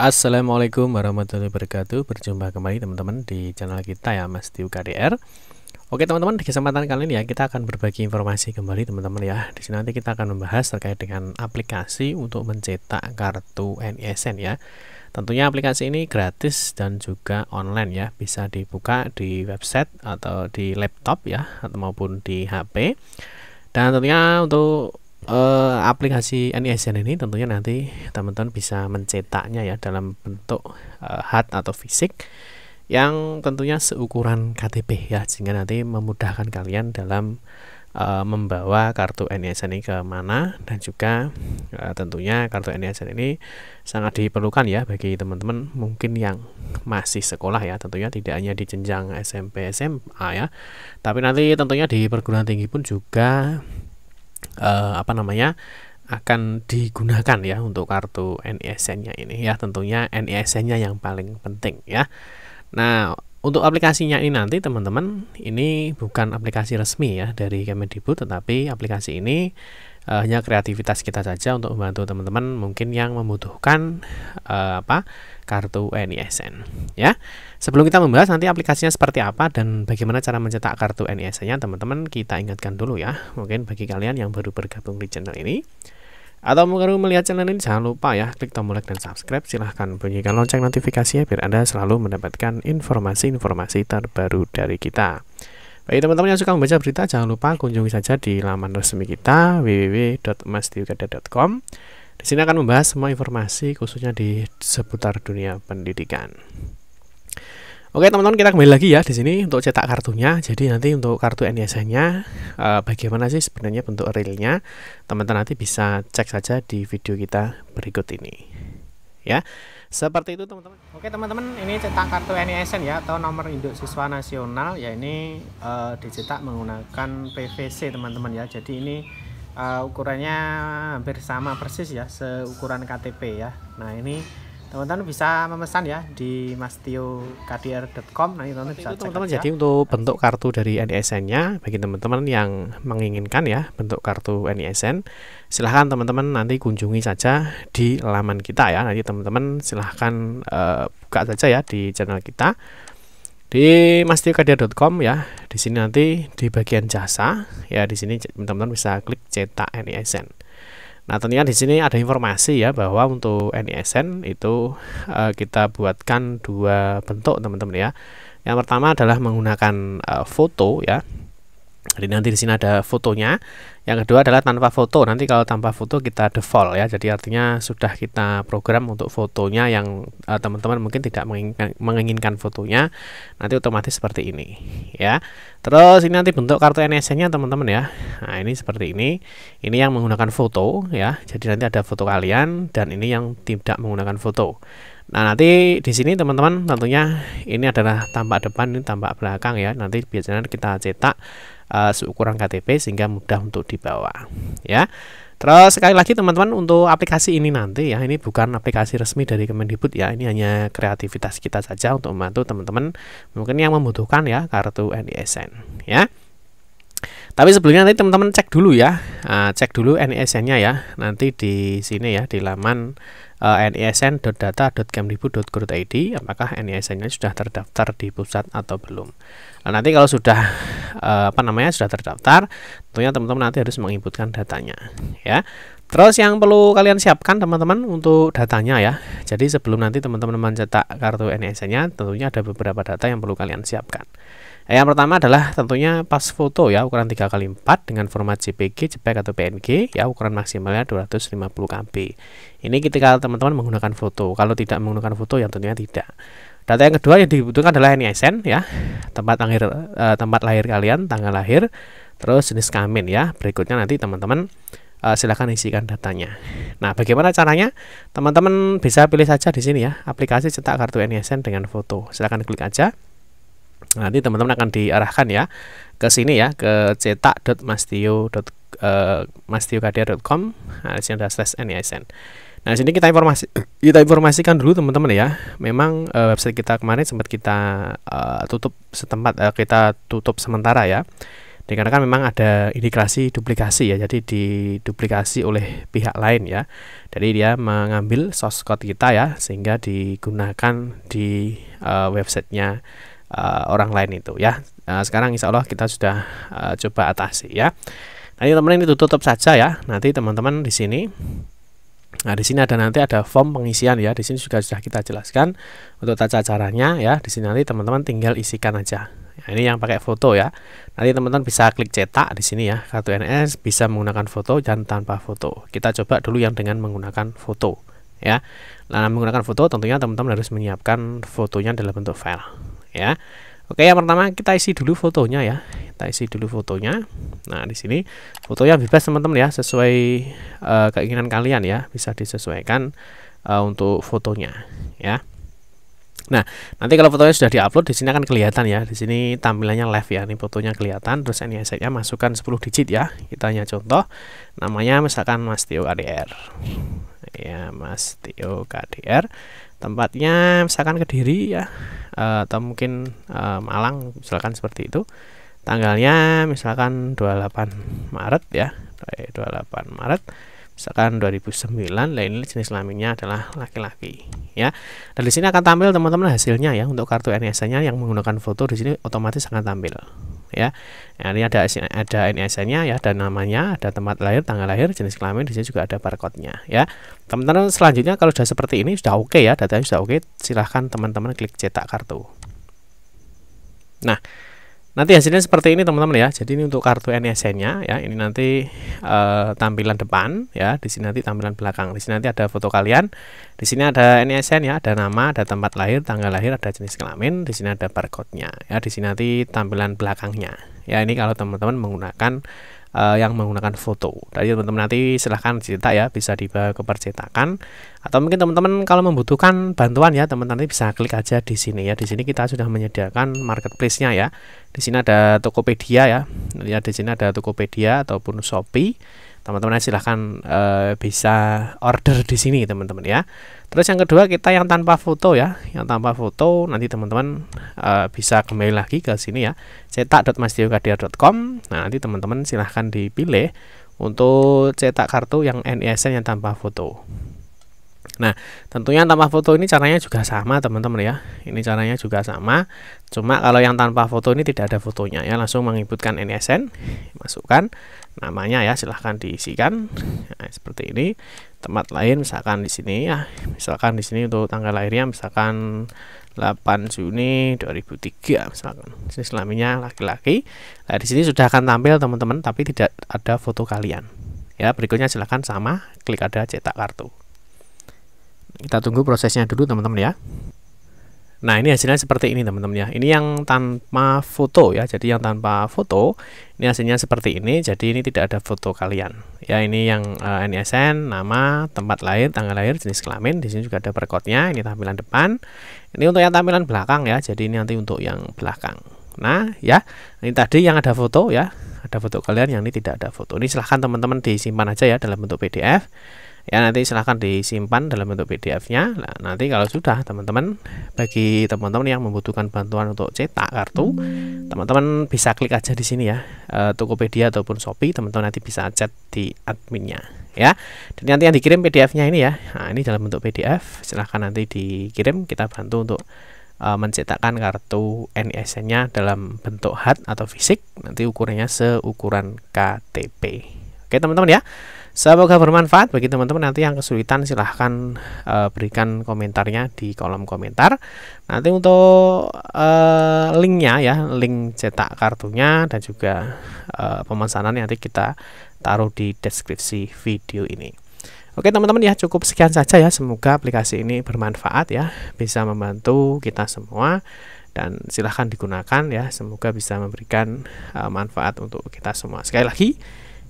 Assalamualaikum warahmatullahi wabarakatuh Berjumpa kembali teman-teman di channel kita ya Mas Tiu KDR Oke teman-teman di kesempatan kali ini ya kita akan berbagi informasi kembali teman-teman ya Di sini nanti kita akan membahas terkait dengan aplikasi untuk mencetak kartu NISN ya Tentunya aplikasi ini gratis dan juga online ya Bisa dibuka di website atau di laptop ya atau maupun di HP dan tentunya untuk uh, aplikasi NISN e ini tentunya nanti teman-teman bisa mencetaknya ya dalam bentuk uh, hard atau fisik yang tentunya seukuran KTP ya sehingga nanti memudahkan kalian dalam uh, membawa kartu NISN e ini ke mana dan juga uh, tentunya kartu NISN e ini sangat diperlukan ya bagi teman-teman mungkin yang masih sekolah ya tentunya tidak hanya di jenjang SMP SMA ya tapi nanti tentunya di perguruan tinggi pun juga uh, apa namanya akan digunakan ya untuk kartu NISN-nya e ini ya tentunya NISN-nya e yang paling penting ya. Nah, untuk aplikasinya ini nanti teman-teman ini bukan aplikasi resmi ya dari Kemendikbud tetapi aplikasi ini uh, hanya kreativitas kita saja untuk membantu teman-teman mungkin yang membutuhkan uh, apa kartu NISN ya. Sebelum kita membahas nanti aplikasinya seperti apa dan bagaimana cara mencetak kartu NISN-nya teman-teman kita ingatkan dulu ya mungkin bagi kalian yang baru bergabung di channel ini atau baru melihat channel ini jangan lupa ya klik tombol like dan subscribe silahkan bunyikan lonceng notifikasinya biar Anda selalu mendapatkan informasi-informasi terbaru dari kita. Bagi teman-teman yang suka membaca berita jangan lupa kunjungi saja di laman resmi kita www.masdiugada.com di sini akan membahas semua informasi khususnya di seputar dunia pendidikan. Oke teman-teman kita kembali lagi ya di sini untuk cetak kartunya. Jadi nanti untuk kartu NISN-nya e, eh, bagaimana sih sebenarnya bentuk realnya? Teman-teman nanti bisa cek saja di video kita berikut ini. Ya. Seperti itu teman-teman. Oke teman-teman, ini cetak kartu NISN ya atau nomor induk siswa nasional ya ini e, dicetak menggunakan PVC teman-teman ya. Jadi ini e, ukurannya hampir sama persis ya seukuran KTP ya. Nah, ini teman-teman bisa memesan ya di mastiokdr.com nanti teman-teman bisa itu teman-teman jadi untuk bentuk kartu dari NISN e nya bagi teman-teman yang menginginkan ya bentuk kartu NISN e silahkan teman-teman nanti kunjungi saja di laman kita ya nanti teman-teman silahkan uh, buka saja ya di channel kita di mastiokdr.com ya di sini nanti di bagian jasa ya di sini teman-teman bisa klik cetak NISN e Nah, tentunya di sini ada informasi ya bahwa untuk NISN itu uh, kita buatkan dua bentuk teman-teman ya. Yang pertama adalah menggunakan uh, foto ya jadi nanti di sini ada fotonya. Yang kedua adalah tanpa foto. Nanti kalau tanpa foto kita default ya. Jadi artinya sudah kita program untuk fotonya yang eh, teman-teman uh, mungkin tidak menginginkan, menginginkan fotonya. Nanti otomatis seperti ini ya. Terus ini nanti bentuk kartu NSN-nya teman-teman ya. Nah, ini seperti ini. Ini yang menggunakan foto ya. Jadi nanti ada foto kalian dan ini yang tidak menggunakan foto. Nah, nanti di sini teman-teman tentunya ini adalah tampak depan, ini tampak belakang ya. Nanti biasanya kita cetak uh, seukuran KTP sehingga mudah untuk dibawa ya. Terus sekali lagi teman-teman untuk aplikasi ini nanti ya, ini bukan aplikasi resmi dari Kemendikbud ya. Ini hanya kreativitas kita saja untuk membantu teman-teman mungkin yang membutuhkan ya kartu NISN ya. Tapi sebelumnya nanti teman-teman cek dulu ya, eh, cek dulu NISN-nya ya. Nanti di sini ya di laman uh, eh, nisn.data.kemdikbud.go.id apakah NISN-nya sudah terdaftar di pusat atau belum. Nah, nanti kalau sudah uh, apa namanya sudah terdaftar, tentunya teman-teman nanti harus menginputkan datanya ya. Terus yang perlu kalian siapkan teman-teman untuk datanya ya. Jadi sebelum nanti teman-teman mencetak kartu NISN-nya, tentunya ada beberapa data yang perlu kalian siapkan. Yang pertama adalah tentunya pas foto ya ukuran 3 kali 4 dengan format JPG, JPEG atau PNG ya ukuran maksimalnya 250 KB. Ini ketika teman-teman menggunakan foto. Kalau tidak menggunakan foto yang tentunya tidak. Data yang kedua yang dibutuhkan adalah NISN ya, tempat lahir eh, tempat lahir kalian, tanggal lahir, terus jenis kelamin ya. Berikutnya nanti teman-teman uh, eh, silahkan isikan datanya. Nah, bagaimana caranya? Teman-teman bisa pilih saja di sini ya, aplikasi cetak kartu NISN dengan foto. Silahkan klik aja. Nanti teman-teman akan diarahkan ya ke sini ya ke dot eh, Nah, di sini ada slash NISN. Ya, nah, di sini kita informasi kita informasikan dulu teman-teman ya. Memang e, website kita kemarin sempat kita e, tutup setempat e, kita tutup sementara ya. Dikarenakan memang ada indikasi duplikasi ya. Jadi diduplikasi oleh pihak lain ya. Jadi dia mengambil source code kita ya sehingga digunakan di e, websitenya uh, orang lain itu ya. Nah, sekarang insya Allah kita sudah uh, coba atasi ya. Nah, ini teman-teman itu tutup saja ya. Nanti teman-teman di sini Nah, di sini ada nanti ada form pengisian ya. Di sini juga sudah kita jelaskan untuk tata caranya ya. Di sini nanti teman-teman tinggal isikan aja. Nah, ini yang pakai foto ya. Nanti teman-teman bisa klik cetak di sini ya. Kartu NS bisa menggunakan foto dan tanpa foto. Kita coba dulu yang dengan menggunakan foto ya. Nah, menggunakan foto tentunya teman-teman harus menyiapkan fotonya dalam bentuk file ya Oke yang pertama kita isi dulu fotonya ya kita isi dulu fotonya nah di sini fotonya bebas teman-teman ya sesuai uh, keinginan kalian ya bisa disesuaikan uh, untuk fotonya ya Nah, nanti kalau fotonya sudah diupload di sini akan kelihatan ya. Di sini tampilannya live ya. Ini fotonya kelihatan terus ini nya masukkan 10 digit ya. Kita hanya contoh namanya misalkan Mas Tio KDR. Ya, Mas Tio KDR tempatnya misalkan Kediri ya eh, atau mungkin eh, Malang misalkan seperti itu tanggalnya misalkan 28 Maret ya 28 eh, Maret misalkan 2009 lain ini jenis kelaminnya adalah laki-laki ya dan di sini akan tampil teman-teman hasilnya ya untuk kartu NSA nya yang menggunakan foto di sini otomatis akan tampil ya. Nah, ini ada ada NISN-nya ya, ada namanya, ada tempat lahir, tanggal lahir, jenis kelamin, di sini juga ada barcode-nya ya. Teman-teman selanjutnya kalau sudah seperti ini sudah oke okay ya, datanya sudah oke, okay, silahkan teman-teman klik cetak kartu. Nah, Nanti hasilnya seperti ini teman-teman ya. Jadi ini untuk kartu NSN-nya ya. Ini nanti e, tampilan depan ya, di sini nanti tampilan belakang. Di sini nanti ada foto kalian. Di sini ada NSN ya, ada nama, ada tempat lahir, tanggal lahir, ada jenis kelamin, di sini ada barcode-nya ya. Di sini nanti tampilan belakangnya. Ya, ini kalau teman-teman menggunakan uh, yang menggunakan foto. Jadi teman-teman nanti silahkan cerita ya, bisa dibawa ke percetakan atau mungkin teman-teman kalau membutuhkan bantuan ya, teman-teman nanti bisa klik aja di sini ya. Di sini kita sudah menyediakan marketplace-nya ya. Di sini ada Tokopedia ya. Ya di sini ada Tokopedia ataupun Shopee teman-teman silahkan uh, bisa order di sini teman-teman ya terus yang kedua kita yang tanpa foto ya yang tanpa foto nanti teman-teman uh, bisa kembali lagi ke sini ya cetak.masdiokadia.com nah nanti teman-teman silahkan dipilih untuk cetak kartu yang NISN yang tanpa foto Nah, tentunya tanpa foto ini caranya juga sama, teman-teman ya. Ini caranya juga sama. Cuma kalau yang tanpa foto ini tidak ada fotonya ya, langsung mengikutkan NSN, masukkan namanya ya, silahkan diisikan. Nah, seperti ini. Tempat lain misalkan di sini ya. Misalkan di sini untuk tanggal lahirnya misalkan 8 Juni 2003 misalkan. Jenis selaminya laki-laki. Nah, di sini sudah akan tampil teman-teman, tapi tidak ada foto kalian. Ya, berikutnya silahkan sama, klik ada cetak kartu. Kita tunggu prosesnya dulu teman-teman ya. Nah, ini hasilnya seperti ini, teman-teman ya. Ini yang tanpa foto ya. Jadi yang tanpa foto, ini hasilnya seperti ini. Jadi ini tidak ada foto kalian. Ya, ini yang uh, eh, NISN, nama, tempat lahir, tanggal lahir, jenis kelamin. Di sini juga ada barcode-nya. Ini tampilan depan. Ini untuk yang tampilan belakang ya. Jadi ini nanti untuk yang belakang. Nah, ya. Ini tadi yang ada foto ya. Ada foto kalian, yang ini tidak ada foto. Ini silahkan teman-teman disimpan aja ya dalam bentuk PDF ya nanti silahkan disimpan dalam bentuk PDF-nya nah, nanti kalau sudah teman-teman bagi teman-teman yang membutuhkan bantuan untuk cetak kartu teman-teman bisa klik aja di sini ya eh, Tokopedia ataupun Shopee teman-teman nanti bisa chat di adminnya ya dan nanti yang dikirim PDF-nya ini ya nah, ini dalam bentuk PDF silahkan nanti dikirim kita bantu untuk e, mencetakkan kartu NISN-nya dalam bentuk hard atau fisik nanti ukurannya seukuran KTP oke teman-teman ya Semoga bermanfaat bagi teman-teman nanti yang kesulitan silahkan e, berikan komentarnya di kolom komentar. Nanti untuk e, linknya ya, link cetak kartunya dan juga e, pemesanan nanti kita taruh di deskripsi video ini. Oke teman-teman ya cukup sekian saja ya. Semoga aplikasi ini bermanfaat ya, bisa membantu kita semua dan silahkan digunakan ya. Semoga bisa memberikan e, manfaat untuk kita semua. Sekali lagi.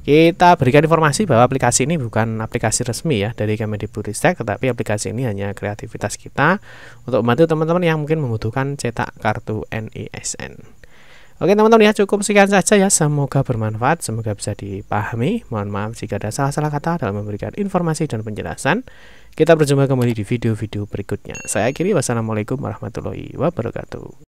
Kita berikan informasi bahwa aplikasi ini bukan aplikasi resmi ya dari Kemendikbudristek, tetapi aplikasi ini hanya kreativitas kita untuk membantu teman-teman yang mungkin membutuhkan cetak kartu NISN. Oke teman-teman ya cukup sekian saja ya semoga bermanfaat semoga bisa dipahami mohon maaf jika ada salah-salah kata dalam memberikan informasi dan penjelasan kita berjumpa kembali di video-video berikutnya saya akhiri wassalamualaikum warahmatullahi wabarakatuh